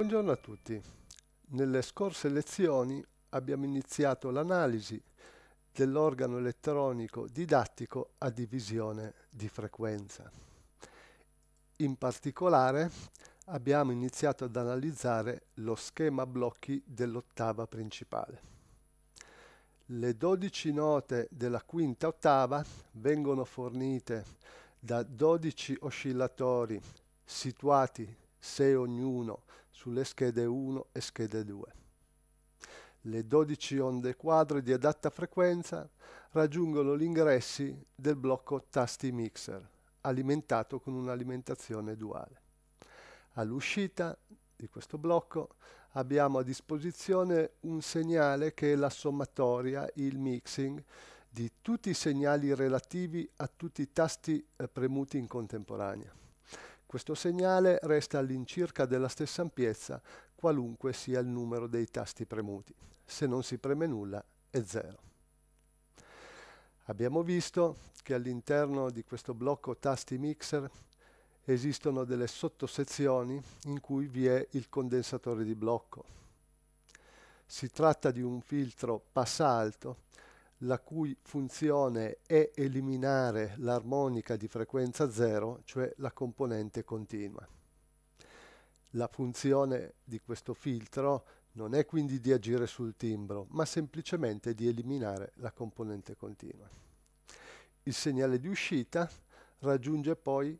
Buongiorno a tutti. Nelle scorse lezioni abbiamo iniziato l'analisi dell'organo elettronico didattico a divisione di frequenza. In particolare abbiamo iniziato ad analizzare lo schema blocchi dell'ottava principale. Le 12 note della quinta ottava vengono fornite da 12 oscillatori situati, se ognuno, sulle schede 1 e schede 2. Le 12 onde quadre di adatta frequenza raggiungono gli ingressi del blocco tasti mixer, alimentato con un'alimentazione duale. All'uscita di questo blocco abbiamo a disposizione un segnale che è la sommatoria, il mixing, di tutti i segnali relativi a tutti i tasti eh, premuti in contemporanea. Questo segnale resta all'incirca della stessa ampiezza qualunque sia il numero dei tasti premuti. Se non si preme nulla è zero. Abbiamo visto che all'interno di questo blocco tasti mixer esistono delle sottosezioni in cui vi è il condensatore di blocco. Si tratta di un filtro passa-alto la cui funzione è eliminare l'armonica di frequenza zero, cioè la componente continua. La funzione di questo filtro non è quindi di agire sul timbro, ma semplicemente di eliminare la componente continua. Il segnale di uscita raggiunge poi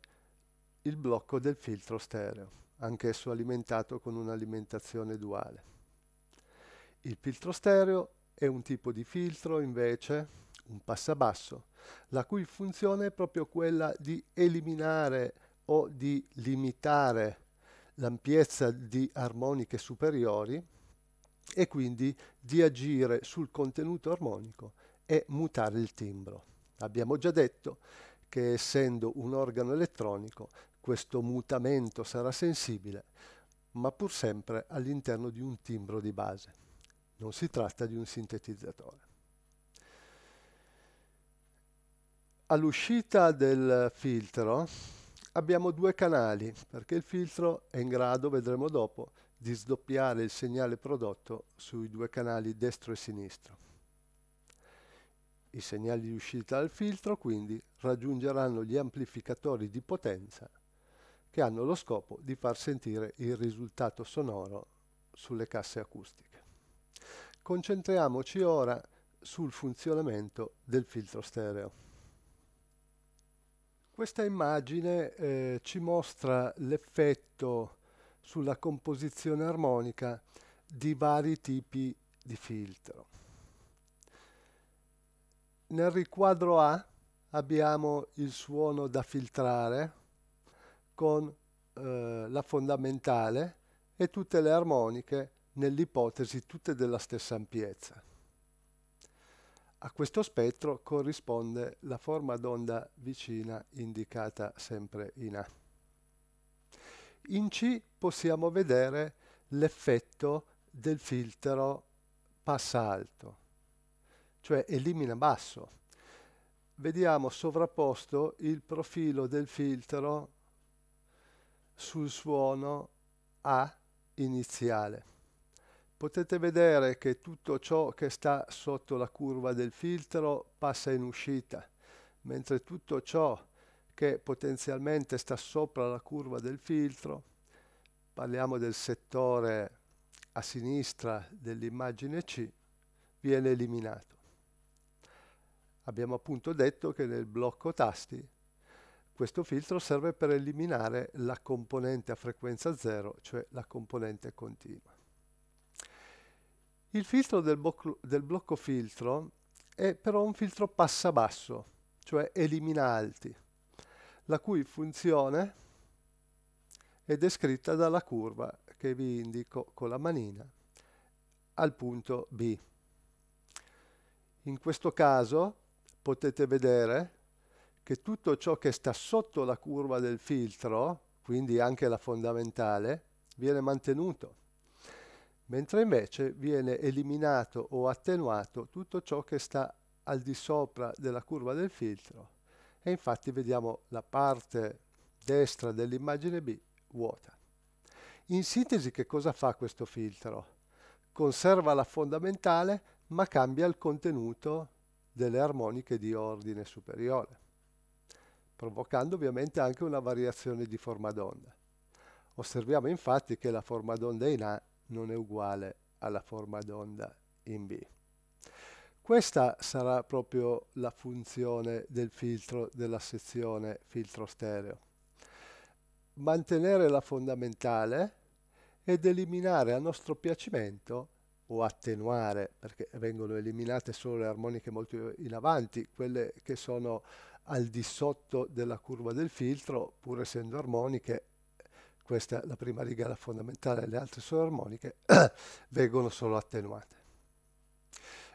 il blocco del filtro stereo, anch'esso alimentato con un'alimentazione duale. Il filtro stereo è un tipo di filtro invece, un passabasso, la cui funzione è proprio quella di eliminare o di limitare l'ampiezza di armoniche superiori e quindi di agire sul contenuto armonico e mutare il timbro. Abbiamo già detto che essendo un organo elettronico questo mutamento sarà sensibile, ma pur sempre all'interno di un timbro di base. Non si tratta di un sintetizzatore. All'uscita del filtro abbiamo due canali, perché il filtro è in grado, vedremo dopo, di sdoppiare il segnale prodotto sui due canali destro e sinistro. I segnali di uscita dal filtro quindi raggiungeranno gli amplificatori di potenza che hanno lo scopo di far sentire il risultato sonoro sulle casse acustiche. Concentriamoci ora sul funzionamento del filtro stereo. Questa immagine eh, ci mostra l'effetto sulla composizione armonica di vari tipi di filtro. Nel riquadro A abbiamo il suono da filtrare con eh, la fondamentale e tutte le armoniche nell'ipotesi tutte della stessa ampiezza. A questo spettro corrisponde la forma d'onda vicina indicata sempre in A. In C possiamo vedere l'effetto del filtro passa alto, cioè elimina basso. Vediamo sovrapposto il profilo del filtro sul suono A iniziale potete vedere che tutto ciò che sta sotto la curva del filtro passa in uscita, mentre tutto ciò che potenzialmente sta sopra la curva del filtro, parliamo del settore a sinistra dell'immagine C, viene eliminato. Abbiamo appunto detto che nel blocco tasti questo filtro serve per eliminare la componente a frequenza zero, cioè la componente continua. Il filtro del, blo del blocco filtro è però un filtro passa-basso, cioè elimina alti, la cui funzione è descritta dalla curva che vi indico con la manina al punto B. In questo caso potete vedere che tutto ciò che sta sotto la curva del filtro, quindi anche la fondamentale, viene mantenuto mentre invece viene eliminato o attenuato tutto ciò che sta al di sopra della curva del filtro e infatti vediamo la parte destra dell'immagine B vuota. In sintesi che cosa fa questo filtro? Conserva la fondamentale ma cambia il contenuto delle armoniche di ordine superiore, provocando ovviamente anche una variazione di forma d'onda. Osserviamo infatti che la forma d'onda in A non è uguale alla forma d'onda in B. Questa sarà proprio la funzione del filtro della sezione filtro stereo. Mantenere la fondamentale ed eliminare a nostro piacimento o attenuare, perché vengono eliminate solo le armoniche molto in avanti, quelle che sono al di sotto della curva del filtro, pur essendo armoniche, questa è la prima riga la fondamentale, le altre sono armoniche, vengono solo attenuate.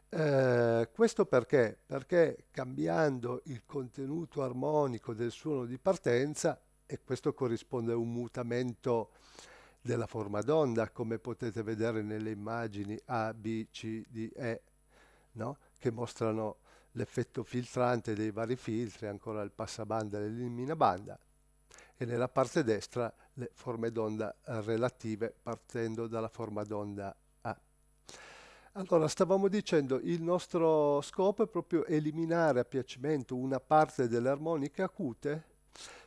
Eh, questo perché? Perché cambiando il contenuto armonico del suono di partenza, e questo corrisponde a un mutamento della forma d'onda, come potete vedere nelle immagini A, B, C, D, E, no? che mostrano l'effetto filtrante dei vari filtri, ancora il passabanda e l'eliminabanda, e nella parte destra le forme d'onda eh, relative partendo dalla forma d'onda A. Allora, stavamo dicendo, il nostro scopo è proprio eliminare a piacimento una parte delle armoniche acute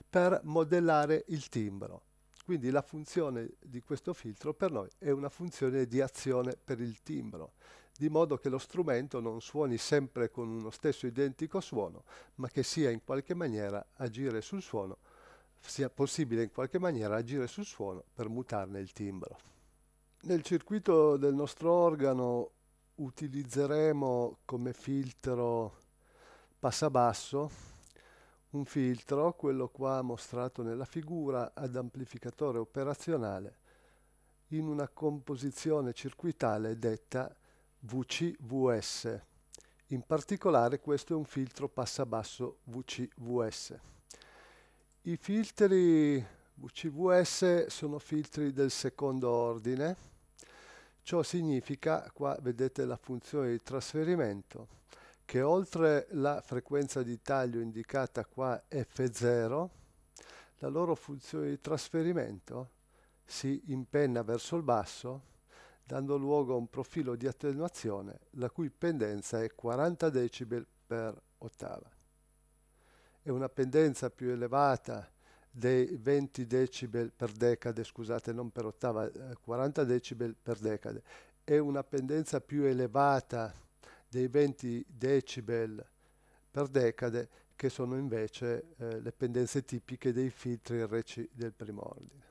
per modellare il timbro. Quindi la funzione di questo filtro per noi è una funzione di azione per il timbro, di modo che lo strumento non suoni sempre con uno stesso identico suono, ma che sia in qualche maniera agire sul suono sia possibile in qualche maniera agire sul suono per mutarne il timbro. Nel circuito del nostro organo utilizzeremo come filtro passabasso un filtro, quello qua mostrato nella figura, ad amplificatore operazionale in una composizione circuitale detta VCVS. In particolare questo è un filtro passabasso VCVS. I filtri CVS sono filtri del secondo ordine, ciò significa, qua vedete la funzione di trasferimento, che oltre la frequenza di taglio indicata qua F0, la loro funzione di trasferimento si impenna verso il basso, dando luogo a un profilo di attenuazione la cui pendenza è 40 decibel per ottava e una pendenza più elevata dei 20 decibel per decade, scusate, non per ottava, 40 eh, decibel per decade, e una pendenza più elevata dei 20 decibel per decade, che sono invece eh, le pendenze tipiche dei filtri RC del primo ordine.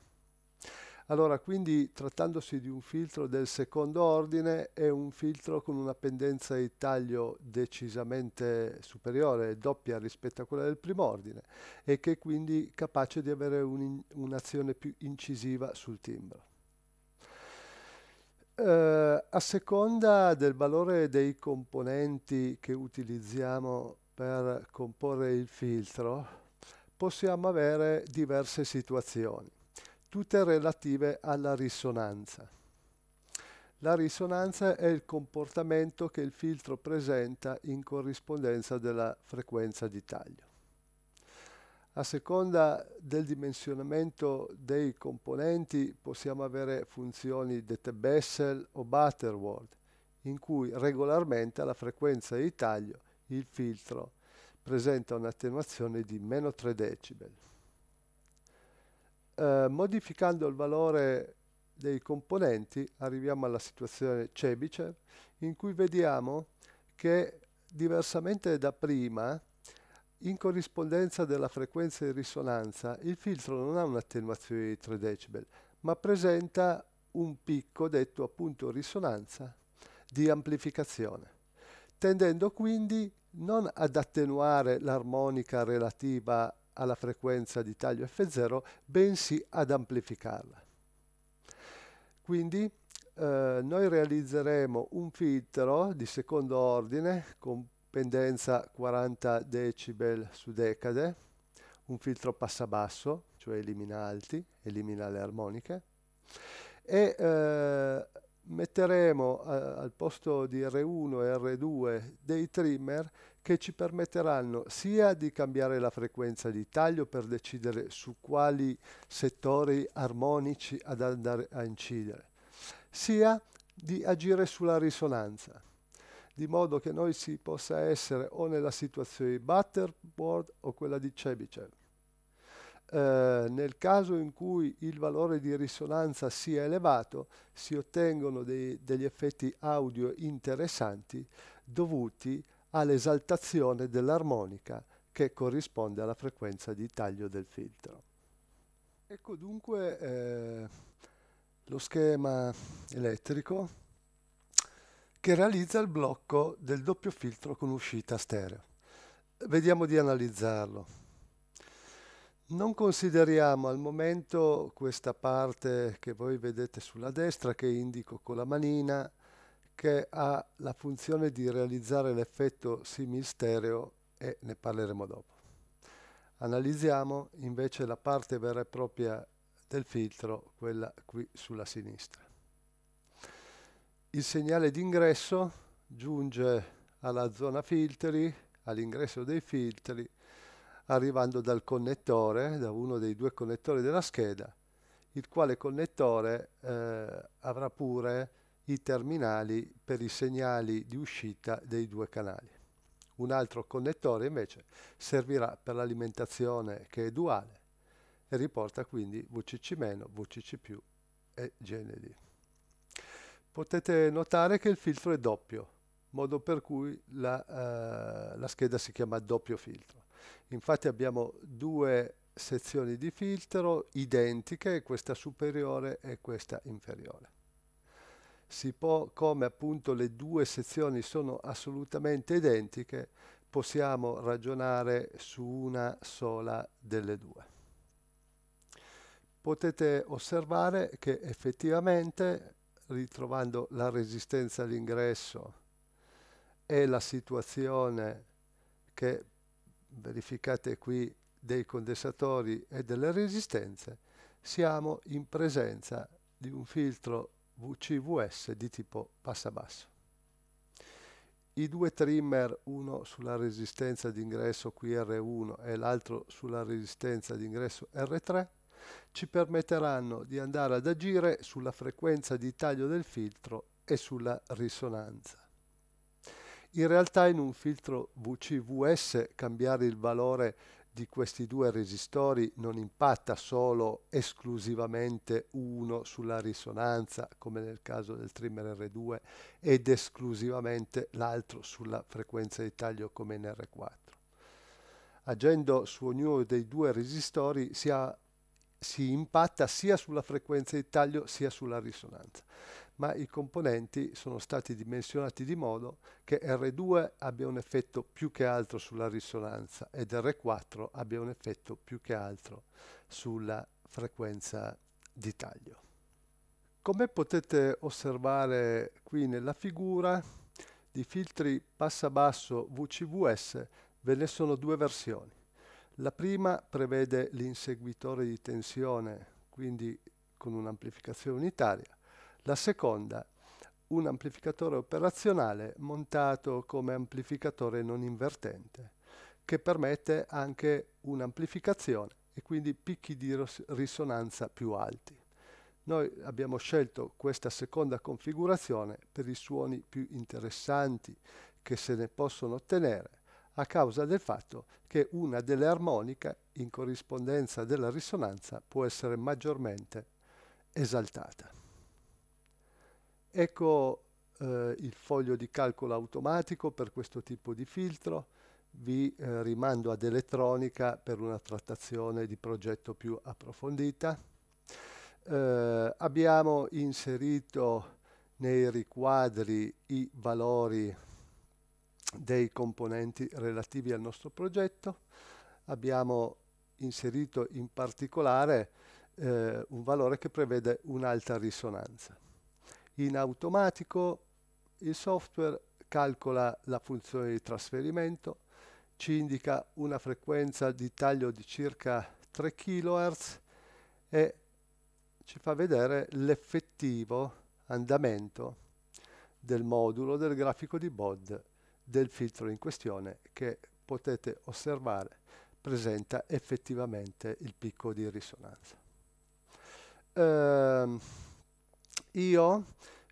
Allora, quindi trattandosi di un filtro del secondo ordine, è un filtro con una pendenza di taglio decisamente superiore, doppia rispetto a quella del primo ordine, e che è quindi capace di avere un'azione più incisiva sul timbro. Eh, a seconda del valore dei componenti che utilizziamo per comporre il filtro, possiamo avere diverse situazioni tutte relative alla risonanza. La risonanza è il comportamento che il filtro presenta in corrispondenza della frequenza di taglio. A seconda del dimensionamento dei componenti possiamo avere funzioni dette Bessel o Butterworth, in cui regolarmente alla frequenza di taglio il filtro presenta un'attenuazione di meno 3 decibel eh, modificando il valore dei componenti arriviamo alla situazione cebice in cui vediamo che diversamente da prima in corrispondenza della frequenza di risonanza il filtro non ha un'attenuazione di 3 decibel ma presenta un picco detto appunto risonanza di amplificazione tendendo quindi non ad attenuare l'armonica relativa alla frequenza di taglio F0, bensì ad amplificarla. Quindi eh, noi realizzeremo un filtro di secondo ordine con pendenza 40 decibel su decade, un filtro passabasso, cioè elimina alti, elimina le armoniche, e eh, metteremo eh, al posto di R1 e R2 dei trimmer che ci permetteranno sia di cambiare la frequenza di taglio per decidere su quali settori armonici ad andare a incidere, sia di agire sulla risonanza, di modo che noi si possa essere o nella situazione di Butterboard o quella di Chebyshev. Eh, nel caso in cui il valore di risonanza sia elevato, si ottengono dei, degli effetti audio interessanti dovuti a all'esaltazione dell'armonica che corrisponde alla frequenza di taglio del filtro. Ecco dunque eh, lo schema elettrico che realizza il blocco del doppio filtro con uscita stereo. Vediamo di analizzarlo. Non consideriamo al momento questa parte che voi vedete sulla destra che indico con la manina che ha la funzione di realizzare l'effetto simil stereo e ne parleremo dopo. Analizziamo invece la parte vera e propria del filtro, quella qui sulla sinistra. Il segnale d'ingresso giunge alla zona filtri, all'ingresso dei filtri, arrivando dal connettore, da uno dei due connettori della scheda, il quale connettore eh, avrà pure i terminali per i segnali di uscita dei due canali. Un altro connettore invece servirà per l'alimentazione che è duale e riporta quindi VCC-, VCC+, e GND. Potete notare che il filtro è doppio, modo per cui la, eh, la scheda si chiama doppio filtro. Infatti abbiamo due sezioni di filtro identiche, questa superiore e questa inferiore si può, come appunto le due sezioni sono assolutamente identiche, possiamo ragionare su una sola delle due. Potete osservare che effettivamente, ritrovando la resistenza all'ingresso e la situazione che verificate qui dei condensatori e delle resistenze, siamo in presenza di un filtro CVS di tipo passa-basso. I due trimmer, uno sulla resistenza d'ingresso QR1 e l'altro sulla resistenza d'ingresso R3, ci permetteranno di andare ad agire sulla frequenza di taglio del filtro e sulla risonanza. In realtà in un filtro VCVS cambiare il valore di questi due resistori non impatta solo esclusivamente uno sulla risonanza, come nel caso del trimmer R2, ed esclusivamente l'altro sulla frequenza di taglio come in R4. Agendo su ognuno dei due resistori si, ha, si impatta sia sulla frequenza di taglio sia sulla risonanza ma i componenti sono stati dimensionati di modo che R2 abbia un effetto più che altro sulla risonanza ed R4 abbia un effetto più che altro sulla frequenza di taglio. Come potete osservare qui nella figura, di filtri passa-basso VCVS ve ne sono due versioni. La prima prevede l'inseguitore di tensione, quindi con un'amplificazione unitaria, la seconda, un amplificatore operazionale montato come amplificatore non invertente, che permette anche un'amplificazione e quindi picchi di risonanza più alti. Noi abbiamo scelto questa seconda configurazione per i suoni più interessanti che se ne possono ottenere a causa del fatto che una delle armoniche in corrispondenza della risonanza può essere maggiormente esaltata. Ecco eh, il foglio di calcolo automatico per questo tipo di filtro. Vi eh, rimando ad elettronica per una trattazione di progetto più approfondita. Eh, abbiamo inserito nei riquadri i valori dei componenti relativi al nostro progetto. Abbiamo inserito in particolare eh, un valore che prevede un'alta risonanza. In automatico il software calcola la funzione di trasferimento, ci indica una frequenza di taglio di circa 3 kHz e ci fa vedere l'effettivo andamento del modulo, del grafico di BOD del filtro in questione che potete osservare presenta effettivamente il picco di risonanza. Ehm, io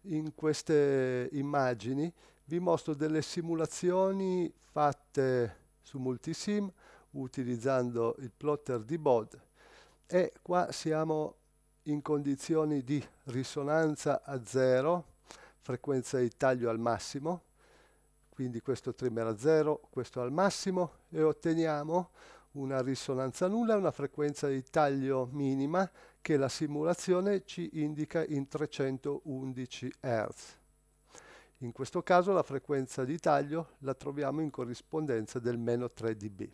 in queste immagini vi mostro delle simulazioni fatte su Multisim utilizzando il plotter di BOD e qua siamo in condizioni di risonanza a zero, frequenza di taglio al massimo, quindi questo trimmer a zero, questo al massimo e otteniamo una risonanza nulla e una frequenza di taglio minima che la simulazione ci indica in 311 Hz. In questo caso la frequenza di taglio la troviamo in corrispondenza del meno 3 dB.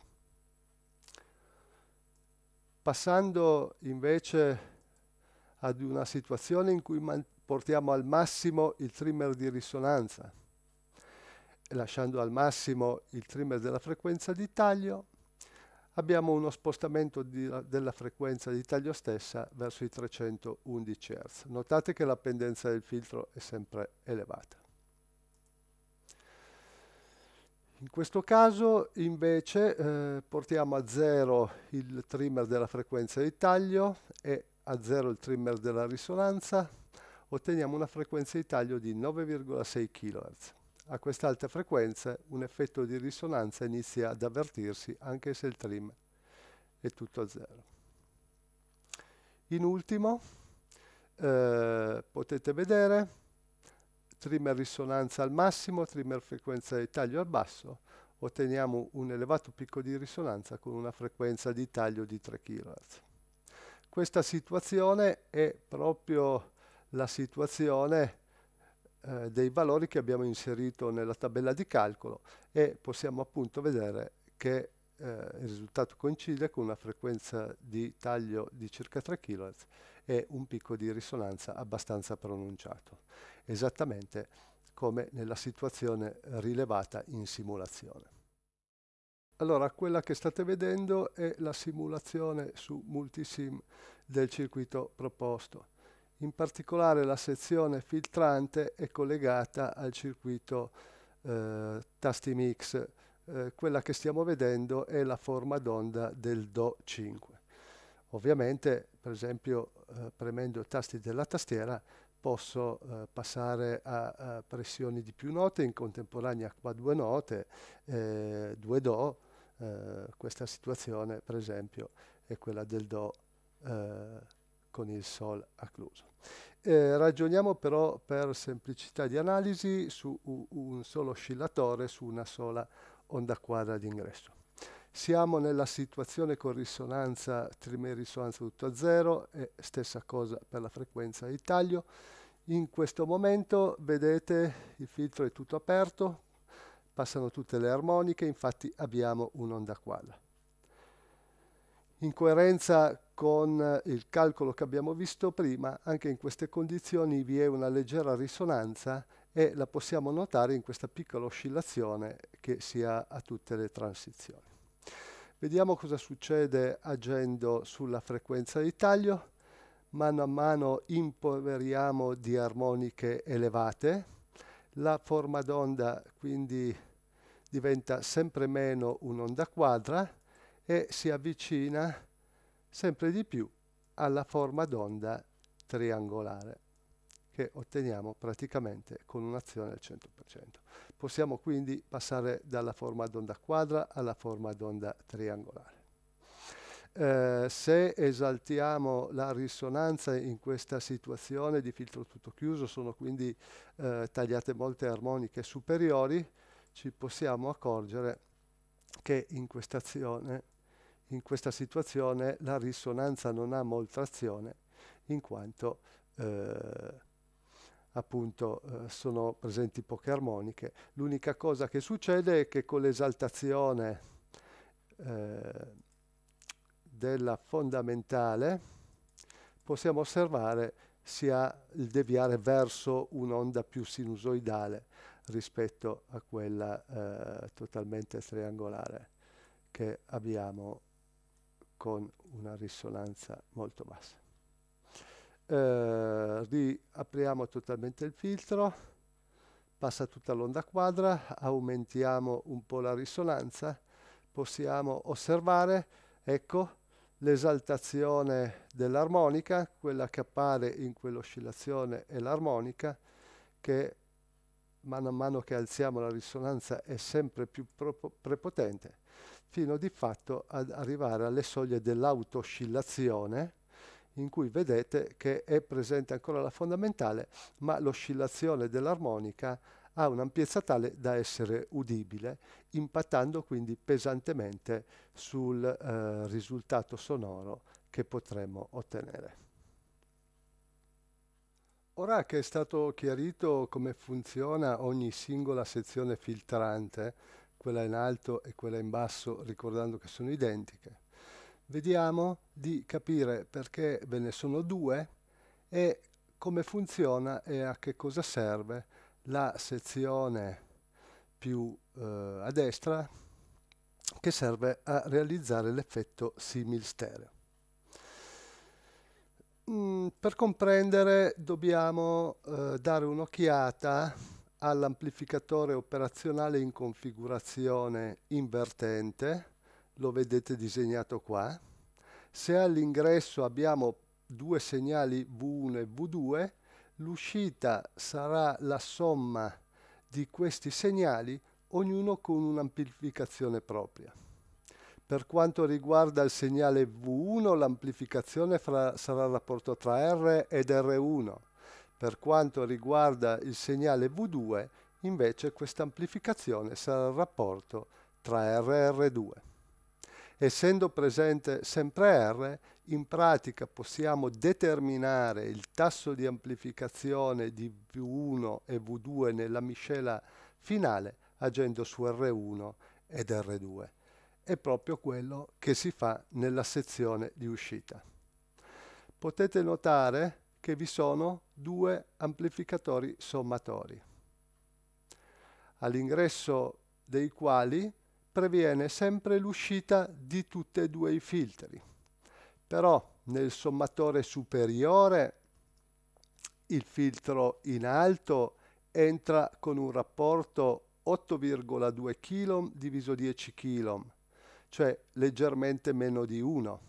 Passando invece ad una situazione in cui portiamo al massimo il trimmer di risonanza, lasciando al massimo il trimmer della frequenza di taglio, abbiamo uno spostamento di, della frequenza di taglio stessa verso i 311 Hz. Notate che la pendenza del filtro è sempre elevata. In questo caso invece eh, portiamo a zero il trimmer della frequenza di taglio e a zero il trimmer della risonanza, otteniamo una frequenza di taglio di 9,6 kHz. A quest'alta frequenza un effetto di risonanza inizia ad avvertirsi anche se il trim è tutto a zero. In ultimo eh, potete vedere trimmer risonanza al massimo, trimmer frequenza di taglio al basso, otteniamo un elevato picco di risonanza con una frequenza di taglio di 3 kHz. Questa situazione è proprio la situazione eh, dei valori che abbiamo inserito nella tabella di calcolo e possiamo appunto vedere che eh, il risultato coincide con una frequenza di taglio di circa 3 kHz e un picco di risonanza abbastanza pronunciato, esattamente come nella situazione rilevata in simulazione. Allora, quella che state vedendo è la simulazione su Multisim del circuito proposto in particolare la sezione filtrante è collegata al circuito eh, tasti mix, eh, quella che stiamo vedendo è la forma d'onda del Do 5. Ovviamente, per esempio, eh, premendo i tasti della tastiera posso eh, passare a, a, pressioni di più note, in contemporanea qua due note, eh, due Do, eh, questa situazione per esempio è quella del Do eh, con il Sol accluso. Eh, ragioniamo però per semplicità di analisi su un solo oscillatore su una sola onda quadra d'ingresso. Siamo nella situazione con risonanza trimerisonanza tutto a zero e stessa cosa per la frequenza di taglio. In questo momento vedete il filtro è tutto aperto, passano tutte le armoniche, infatti abbiamo un'onda quadra. In coerenza con eh, il calcolo che abbiamo visto prima, anche in queste condizioni vi è una leggera risonanza e la possiamo notare in questa piccola oscillazione che si ha a tutte le transizioni. Vediamo cosa succede agendo sulla frequenza di taglio. Mano a mano impoveriamo di armoniche elevate. La forma d'onda quindi diventa sempre meno un'onda quadra e si avvicina sempre di più alla forma d'onda triangolare che otteniamo praticamente con un'azione al 100%. Possiamo quindi passare dalla forma d'onda quadra alla forma d'onda triangolare. Eh, se esaltiamo la risonanza in questa situazione di filtro tutto chiuso, sono quindi eh, tagliate molte armoniche superiori, ci possiamo accorgere che in questa azione in questa situazione la risonanza non ha molta azione in quanto eh, appunto eh, sono presenti poche armoniche. L'unica cosa che succede è che con l'esaltazione eh, della fondamentale possiamo osservare sia il deviare verso un'onda più sinusoidale rispetto a quella eh, totalmente triangolare che abbiamo con una risonanza molto bassa. Eh, riapriamo totalmente il filtro, passa tutta l'onda quadra, aumentiamo un po' la risonanza, possiamo osservare, ecco, l'esaltazione dell'armonica, quella che appare in quell'oscillazione è l'armonica, che mano a mano che alziamo la risonanza è sempre più prepotente, fino di fatto ad arrivare alle soglie dell'autoscillazione, in cui vedete che è presente ancora la fondamentale, ma l'oscillazione dell'armonica ha un'ampiezza tale da essere udibile, impattando quindi pesantemente sul eh, risultato sonoro che potremmo ottenere. Ora che è stato chiarito come funziona ogni singola sezione filtrante, quella in alto e quella in basso, ricordando che sono identiche, vediamo di capire perché ve ne sono due e come funziona e a che cosa serve la sezione più eh, a destra che serve a realizzare l'effetto simil stereo. Mm, per comprendere dobbiamo eh, dare un'occhiata all'amplificatore operazionale in configurazione invertente, lo vedete disegnato qua. Se all'ingresso abbiamo due segnali V1 e V2, l'uscita sarà la somma di questi segnali, ognuno con un'amplificazione propria. Per quanto riguarda il segnale V1, l'amplificazione fra, sarà il rapporto tra R ed R1. Per quanto riguarda il segnale V2, invece, questa amplificazione sarà il rapporto tra R e R2. Essendo presente sempre R, in pratica possiamo determinare il tasso di amplificazione di V1 e V2 nella miscela finale agendo su R1 ed R2 è proprio quello che si fa nella sezione di uscita. Potete notare che vi sono due amplificatori sommatori, all'ingresso dei quali previene sempre l'uscita di tutti e due i filtri. Però nel sommatore superiore il filtro in alto entra con un rapporto 8,2 kg diviso 10 kg cioè leggermente meno di 1.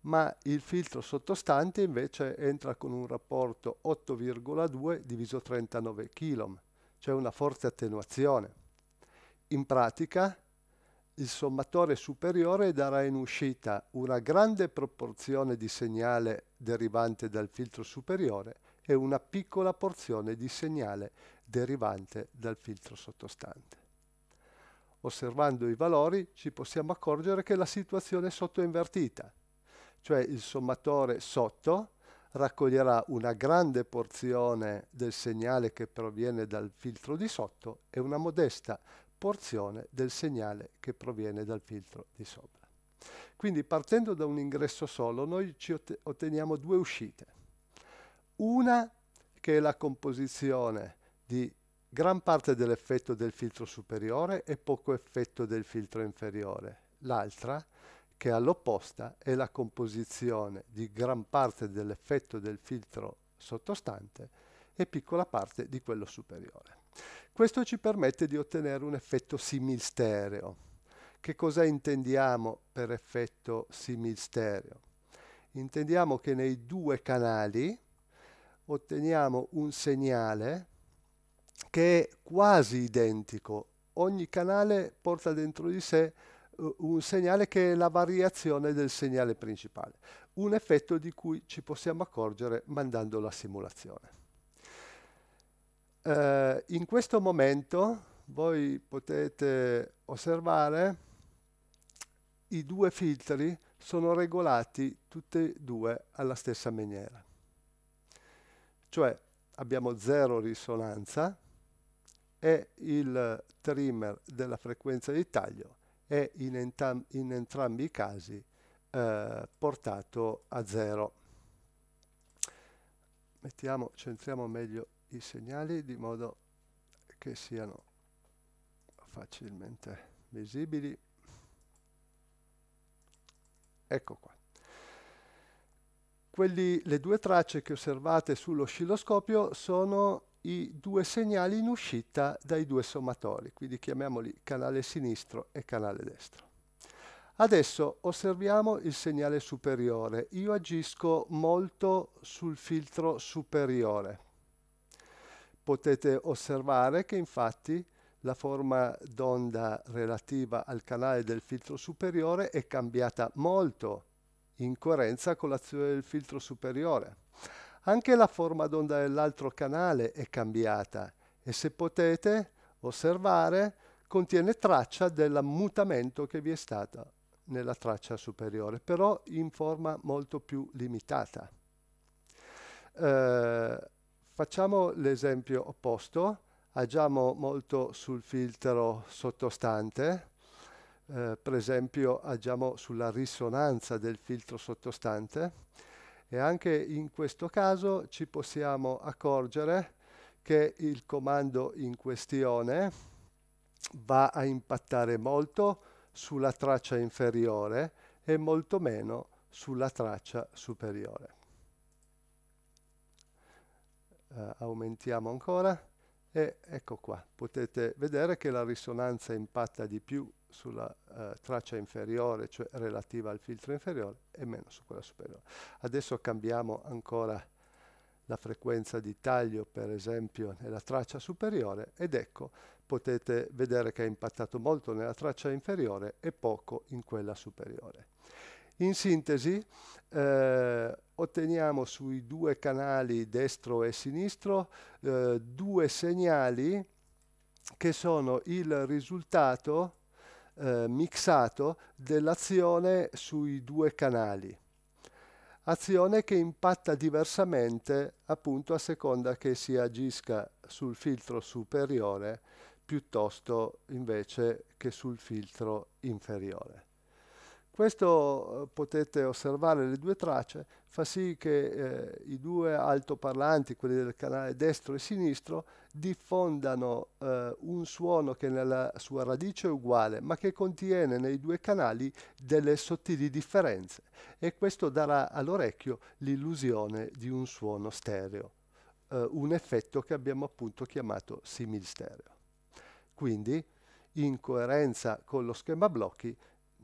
Ma il filtro sottostante invece entra con un rapporto 8,2 diviso 39 km, cioè una forte attenuazione. In pratica il sommatore superiore darà in uscita una grande proporzione di segnale derivante dal filtro superiore e una piccola porzione di segnale derivante dal filtro sottostante osservando i valori ci possiamo accorgere che la situazione è sottoinvertita, cioè il sommatore sotto raccoglierà una grande porzione del segnale che proviene dal filtro di sotto e una modesta porzione del segnale che proviene dal filtro di sopra. Quindi partendo da un ingresso solo noi ci otteniamo due uscite. Una che è la composizione di Gran parte dell'effetto del filtro superiore e poco effetto del filtro inferiore. L'altra, che è all'opposta, è la composizione di gran parte dell'effetto del filtro sottostante e piccola parte di quello superiore. Questo ci permette di ottenere un effetto similstereo. Che cosa intendiamo per effetto similstereo? Intendiamo che nei due canali otteniamo un segnale che è quasi identico. Ogni canale porta dentro di sé eh, un segnale che è la variazione del segnale principale, un effetto di cui ci possiamo accorgere mandando la simulazione. Eh, in questo momento voi potete osservare i due filtri sono regolati tutti e due alla stessa maniera. Cioè abbiamo zero risonanza, e il trimmer della frequenza di taglio è in, entam- in entrambi i casi eh, portato a zero. Mettiamo, centriamo meglio i segnali di modo che siano facilmente visibili. Ecco qua. Quelli, le due tracce che osservate sull'oscilloscopio sono i due segnali in uscita dai due sommatori, quindi chiamiamoli canale sinistro e canale destro. Adesso osserviamo il segnale superiore. Io agisco molto sul filtro superiore. Potete osservare che infatti la forma d'onda relativa al canale del filtro superiore è cambiata molto in coerenza con l'azione del filtro superiore. Anche la forma d'onda dell'altro canale è cambiata e se potete osservare contiene traccia del mutamento che vi è stato nella traccia superiore, però in forma molto più limitata. Eh, facciamo l'esempio opposto, agiamo molto sul filtro sottostante, eh, per esempio agiamo sulla risonanza del filtro sottostante, e anche in questo caso ci possiamo accorgere che il comando in questione va a impattare molto sulla traccia inferiore e molto meno sulla traccia superiore. Uh, aumentiamo ancora e ecco qua, potete vedere che la risonanza impatta di più sulla eh, traccia inferiore, cioè relativa al filtro inferiore, e meno su quella superiore. Adesso cambiamo ancora la frequenza di taglio, per esempio, nella traccia superiore, ed ecco, potete vedere che ha impattato molto nella traccia inferiore e poco in quella superiore. In sintesi, eh, otteniamo sui due canali destro e sinistro eh, due segnali che sono il risultato eh, mixato dell'azione sui due canali azione che impatta diversamente appunto a seconda che si agisca sul filtro superiore piuttosto invece che sul filtro inferiore. Questo eh, potete osservare le due tracce, fa sì che eh, i due altoparlanti, quelli del canale destro e sinistro, diffondano eh, un suono che nella sua radice è uguale, ma che contiene nei due canali delle sottili differenze e questo darà all'orecchio l'illusione di un suono stereo, eh, un effetto che abbiamo appunto chiamato simil stereo. Quindi, in coerenza con lo schema blocchi,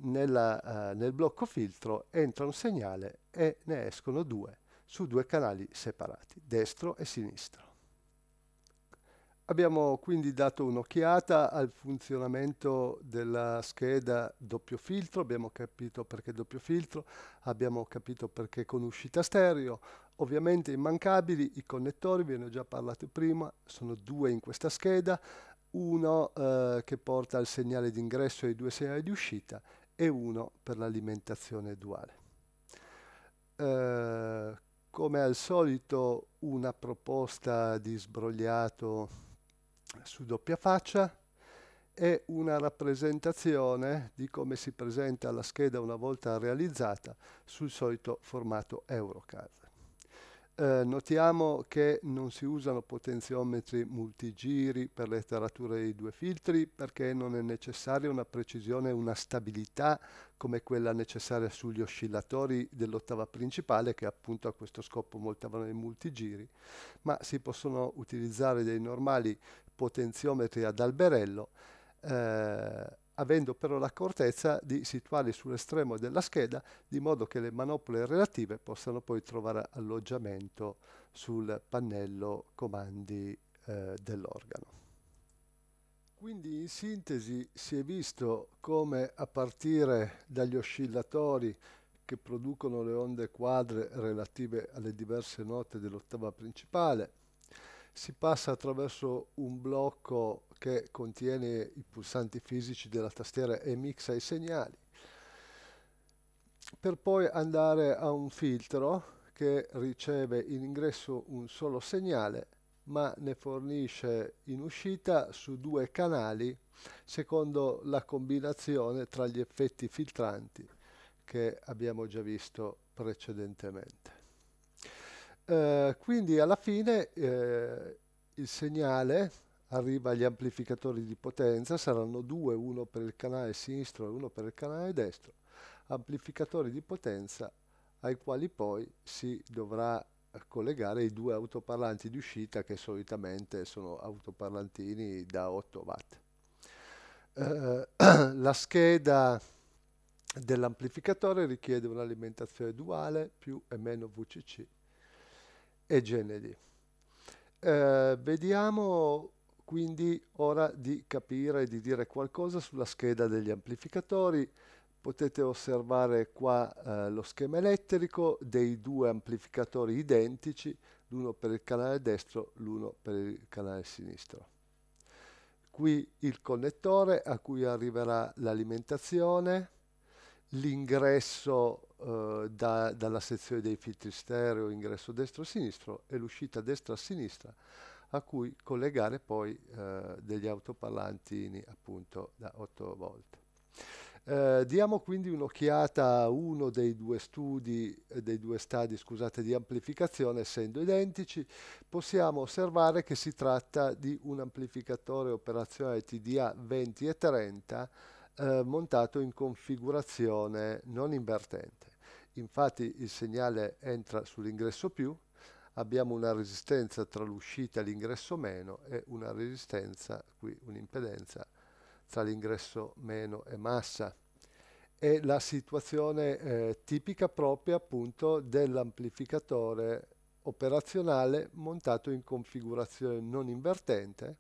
nella, uh, nel blocco filtro entra un segnale e ne escono due su due canali separati, destro e sinistro. Abbiamo quindi dato un'occhiata al funzionamento della scheda doppio filtro, abbiamo capito perché doppio filtro, abbiamo capito perché con uscita stereo, ovviamente immancabili i connettori, ve ne ho già parlato prima, sono due in questa scheda, uno eh, che porta il segnale d'ingresso e i due segnali di uscita e uno per l'alimentazione duale. Eh, come al solito una proposta di sbrogliato su doppia faccia e una rappresentazione di come si presenta la scheda una volta realizzata sul solito formato Eurocard. Eh, notiamo che non si usano potenziometri multigiri per le tarature dei due filtri perché non è necessaria una precisione e una stabilità come quella necessaria sugli oscillatori dell'ottava principale che appunto a questo scopo moltavano i multigiri, ma si possono utilizzare dei normali potenziometri ad alberello eh, avendo però l'accortezza di situarli sull'estremo della scheda, di modo che le manopole relative possano poi trovare alloggiamento sul pannello comandi eh, dell'organo. Quindi in sintesi si è visto come a partire dagli oscillatori che producono le onde quadre relative alle diverse note dell'ottava principale, si passa attraverso un blocco che contiene i pulsanti fisici della tastiera e mixa i segnali, per poi andare a un filtro che riceve in ingresso un solo segnale ma ne fornisce in uscita su due canali secondo la combinazione tra gli effetti filtranti che abbiamo già visto precedentemente. Eh, quindi alla fine eh, il segnale arriva agli amplificatori di potenza, saranno due, uno per il canale sinistro e uno per il canale destro, amplificatori di potenza ai quali poi si dovrà collegare i due autoparlanti di uscita che solitamente sono autoparlantini da 8 watt. Eh, la scheda dell'amplificatore richiede un'alimentazione duale più e meno VCC e GND. Eh, vediamo quindi ora di capire e di dire qualcosa sulla scheda degli amplificatori potete osservare qua eh, lo schema elettrico dei due amplificatori identici l'uno per il canale destro l'uno per il canale sinistro qui il connettore a cui arriverà l'alimentazione l'ingresso eh, da, dalla sezione dei filtri stereo ingresso destro sinistro e l'uscita destra sinistra a cui collegare poi eh, degli autoparlantini appunto da 8 volt. Eh, diamo quindi un'occhiata a uno dei due studi, eh, dei due stadi scusate, di amplificazione, essendo identici, possiamo osservare che si tratta di un amplificatore operazionale TDA 20 e 30 eh, montato in configurazione non invertente. Infatti il segnale entra sull'ingresso più, abbiamo una resistenza tra l'uscita e l'ingresso meno e una resistenza, qui un'impedenza, tra l'ingresso meno e massa. È la situazione eh, tipica propria appunto dell'amplificatore operazionale montato in configurazione non invertente,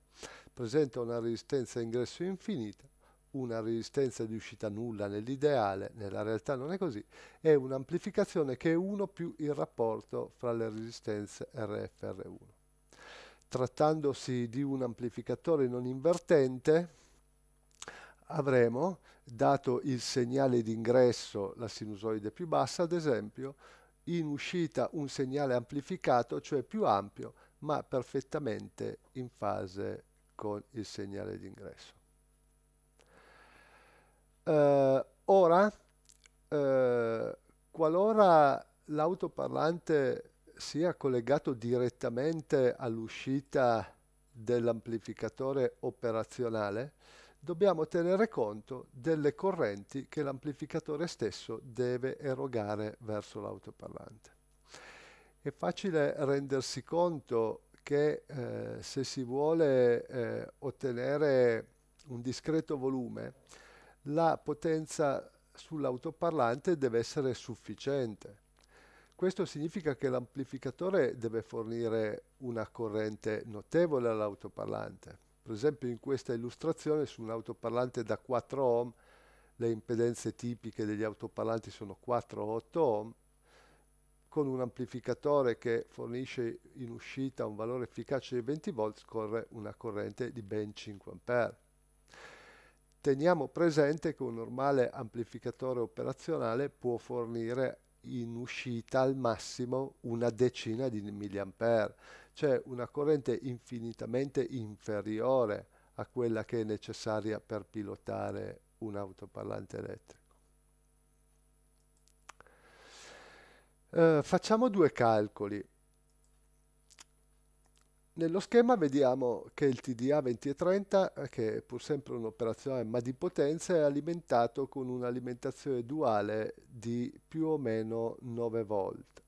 presenta una resistenza ingresso infinita una resistenza di uscita nulla nell'ideale, nella realtà non è così, è un'amplificazione che è 1 più il rapporto fra le resistenze RF e R1. Trattandosi di un amplificatore non invertente, avremo, dato il segnale d'ingresso, la sinusoide più bassa ad esempio, in uscita un segnale amplificato, cioè più ampio, ma perfettamente in fase con il segnale d'ingresso. Uh, ora, uh, qualora l'autoparlante sia collegato direttamente all'uscita dell'amplificatore operazionale, dobbiamo tenere conto delle correnti che l'amplificatore stesso deve erogare verso l'autoparlante. È facile rendersi conto che eh, se si vuole eh, ottenere un discreto volume, la potenza sull'autoparlante deve essere sufficiente. Questo significa che l'amplificatore deve fornire una corrente notevole all'autoparlante. Per esempio in questa illustrazione su un autoparlante da 4 ohm le impedenze tipiche degli autoparlanti sono 4-8 o ohm, con un amplificatore che fornisce in uscita un valore efficace di 20 V scorre una corrente di ben 5 ampere. Teniamo presente che un normale amplificatore operazionale può fornire in uscita al massimo una decina di mA, cioè una corrente infinitamente inferiore a quella che è necessaria per pilotare un autoparlante elettrico. Eh, facciamo due calcoli. Nello schema vediamo che il TDA 2030, eh, che è pur sempre un'operazione ma di potenza, è alimentato con un'alimentazione duale di più o meno 9 volt.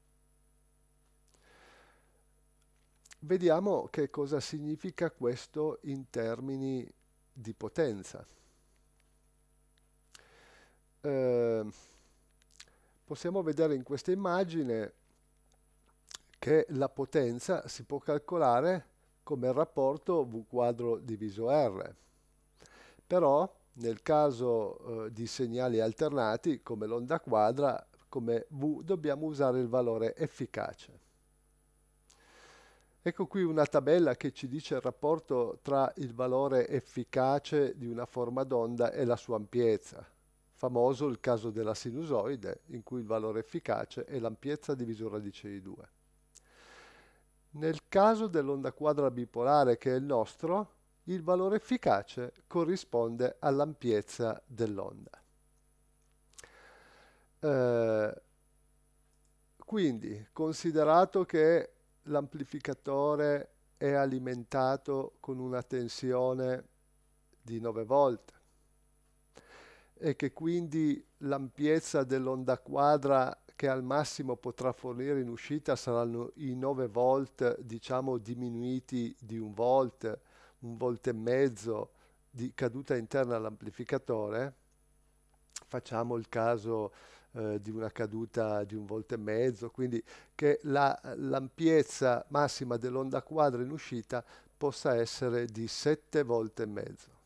Vediamo che cosa significa questo in termini di potenza. Eh, possiamo vedere in questa immagine che la potenza si può calcolare come il rapporto V quadro diviso R. Però nel caso eh, di segnali alternati come l'onda quadra, come V dobbiamo usare il valore efficace. Ecco qui una tabella che ci dice il rapporto tra il valore efficace di una forma d'onda e la sua ampiezza. Famoso il caso della sinusoide, in cui il valore efficace è l'ampiezza diviso radice di 2. Nel caso dell'onda quadra bipolare che è il nostro, il valore efficace corrisponde all'ampiezza dell'onda. Eh, quindi, considerato che l'amplificatore è alimentato con una tensione di 9 volt e che quindi l'ampiezza dell'onda quadra che al massimo potrà fornire in uscita saranno i 9 volt diciamo diminuiti di un volt, un volt e mezzo di caduta interna all'amplificatore, facciamo il caso eh, di una caduta di un volt e mezzo, quindi che la, l'ampiezza massima dell'onda quadra in uscita possa essere di 7 volte e mezzo.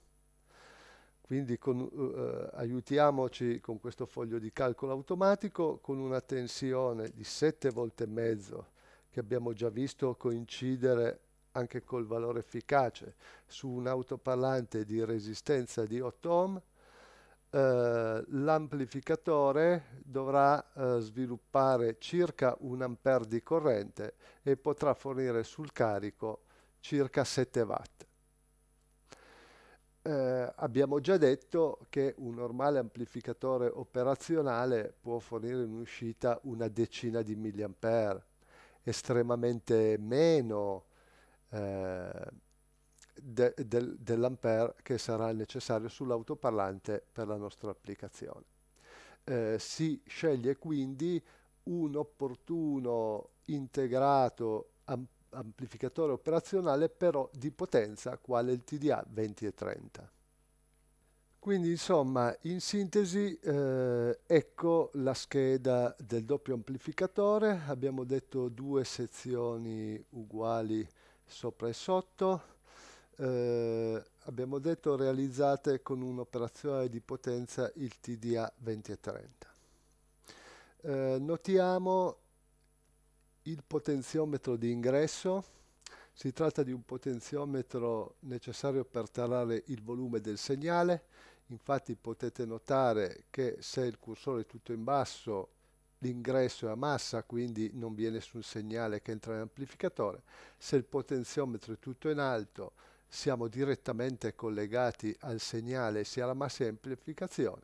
Quindi con, uh, aiutiamoci con questo foglio di calcolo automatico con una tensione di 7 volte e mezzo che abbiamo già visto coincidere anche col valore efficace su un autoparlante di resistenza di 8 ohm. Uh, l'amplificatore dovrà uh, sviluppare circa un ampere di corrente e potrà fornire sul carico circa 7 watt eh, abbiamo già detto che un normale amplificatore operazionale può fornire in uscita una decina di milliampere, estremamente meno eh, de, de, dell'ampere che sarà necessario sull'autoparlante per la nostra applicazione. Eh, si sceglie quindi un opportuno integrato amplificatore amplificatore operazionale però di potenza quale il TDA 20 e 30. Quindi insomma, in sintesi, eh, ecco la scheda del doppio amplificatore. Abbiamo detto due sezioni uguali sopra e sotto. Eh, abbiamo detto realizzate con un'operazione di potenza il TDA 2030. e 30. Eh, notiamo il potenziometro di ingresso, si tratta di un potenziometro necessario per tarare il volume del segnale, infatti potete notare che se il cursore è tutto in basso l'ingresso è a massa, quindi non vi è nessun segnale che entra nell'amplificatore, se il potenziometro è tutto in alto siamo direttamente collegati al segnale sia alla massa che all'amplificazione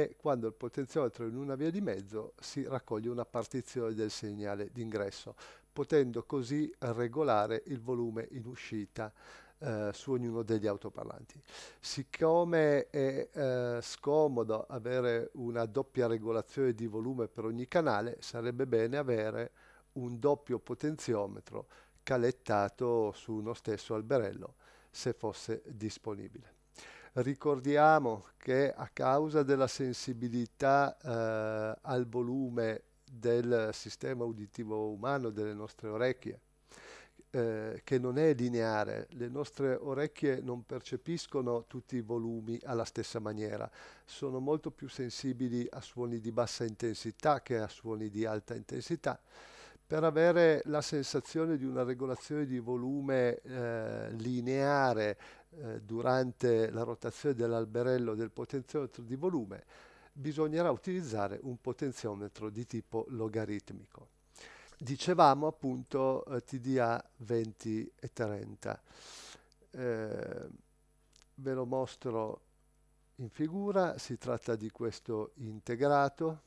è quando il potenziometro in una via di mezzo si raccoglie una partizione del segnale d'ingresso, potendo così regolare il volume in uscita eh, su ognuno degli autoparlanti. Siccome è eh, scomodo avere una doppia regolazione di volume per ogni canale, sarebbe bene avere un doppio potenziometro calettato su uno stesso alberello se fosse disponibile. Ricordiamo che a causa della sensibilità eh, al volume del sistema uditivo umano, delle nostre orecchie, eh, che non è lineare, le nostre orecchie non percepiscono tutti i volumi alla stessa maniera, sono molto più sensibili a suoni di bassa intensità che a suoni di alta intensità per avere la sensazione di una regolazione di volume eh, lineare eh, durante la rotazione dell'alberello del potenziometro di volume, bisognerà utilizzare un potenziometro di tipo logaritmico. Dicevamo appunto eh, TDA 20 e 30. Eh, ve lo mostro in figura, si tratta di questo integrato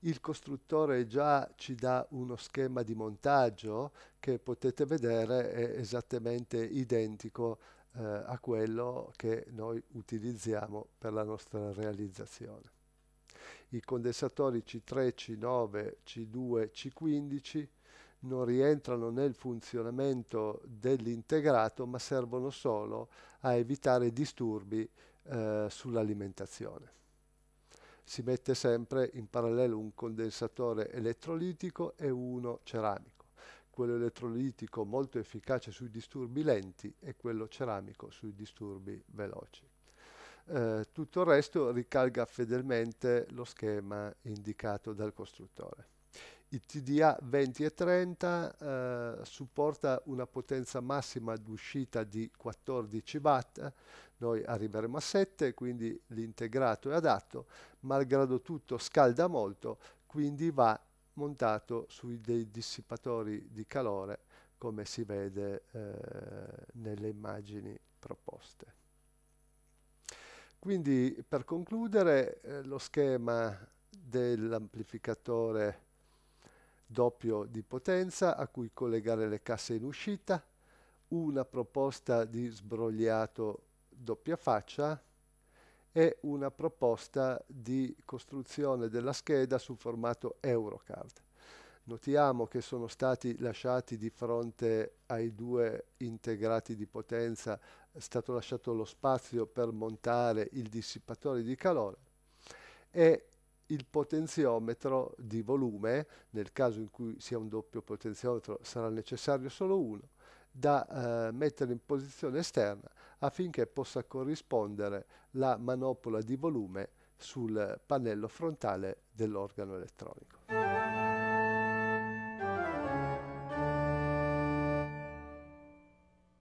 il costruttore già ci dà uno schema di montaggio che potete vedere è esattamente identico eh, a quello che noi utilizziamo per la nostra realizzazione. I condensatori C3, C9, C2, C15 non rientrano nel funzionamento dell'integrato ma servono solo a evitare disturbi eh, sull'alimentazione si mette sempre in parallelo un condensatore elettrolitico e uno ceramico. Quello elettrolitico molto efficace sui disturbi lenti e quello ceramico sui disturbi veloci. Eh, tutto il resto ricalga fedelmente lo schema indicato dal costruttore. Il TDA 20 e 30 eh, supporta una potenza massima d'uscita di 14 watt, noi arriveremo a 7, quindi l'integrato è adatto, malgrado tutto scalda molto, quindi va montato su dei dissipatori di calore come si vede eh, nelle immagini proposte. Quindi per concludere eh, lo schema dell'amplificatore doppio di potenza a cui collegare le casse in uscita, una proposta di sbrogliato doppia faccia e una proposta di costruzione della scheda su formato Eurocard. Notiamo che sono stati lasciati di fronte ai due integrati di potenza, è stato lasciato lo spazio per montare il dissipatore di calore e il potenziometro di volume, nel caso in cui sia un doppio potenziometro sarà necessario solo uno, da eh, mettere in posizione esterna affinché possa corrispondere la manopola di volume sul pannello frontale dell'organo elettronico.